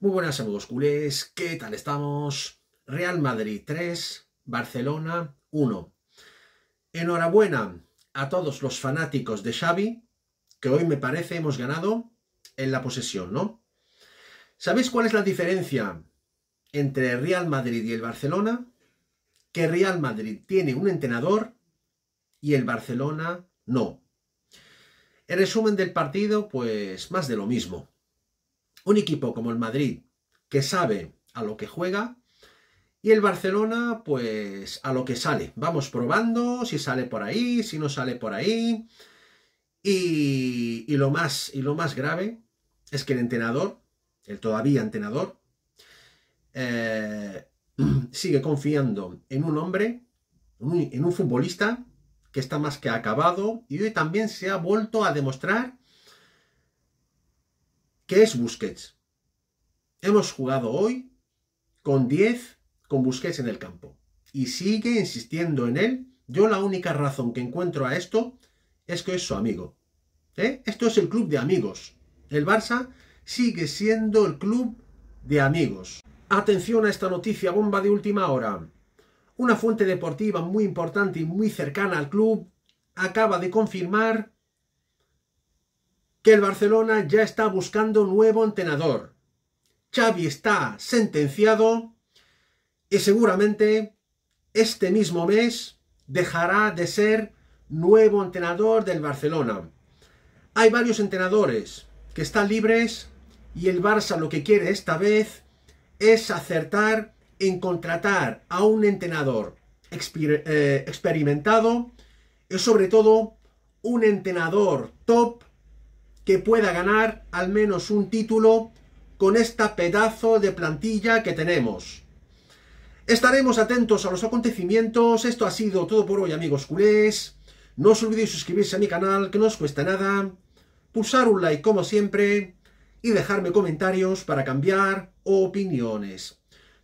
Muy buenas amigos culés, ¿qué tal estamos? Real Madrid 3, Barcelona 1. Enhorabuena a todos los fanáticos de Xavi, que hoy me parece hemos ganado en la posesión, ¿no? ¿Sabéis cuál es la diferencia entre Real Madrid y el Barcelona? Que Real Madrid tiene un entrenador y el Barcelona no. En resumen del partido, pues más de lo mismo. Un equipo como el Madrid, que sabe a lo que juega, y el Barcelona, pues a lo que sale. Vamos probando si sale por ahí, si no sale por ahí. Y, lo, más, y lo más grave es que el entrenador, el todavía entrenador, eh, sigue confiando en un hombre, en un futbolista que está más que acabado y hoy también se ha vuelto a demostrar que es Busquets. Hemos jugado hoy con 10 con Busquets en el campo y sigue insistiendo en él. Yo la única razón que encuentro a esto es que es su amigo. ¿Eh? Esto es el club de amigos. El Barça sigue siendo el club de amigos. Atención a esta noticia bomba de última hora. Una fuente deportiva muy importante y muy cercana al club acaba de confirmar que el Barcelona ya está buscando nuevo entrenador. Xavi está sentenciado y seguramente este mismo mes dejará de ser nuevo entrenador del Barcelona. Hay varios entrenadores que están libres y el Barça lo que quiere esta vez es acertar en contratar a un entrenador eh, experimentado y sobre todo un entrenador top que pueda ganar al menos un título con esta pedazo de plantilla que tenemos. Estaremos atentos a los acontecimientos. Esto ha sido todo por hoy, amigos culés. No os olvidéis suscribirse a mi canal, que no os cuesta nada. Pulsar un like como siempre y dejarme comentarios para cambiar opiniones.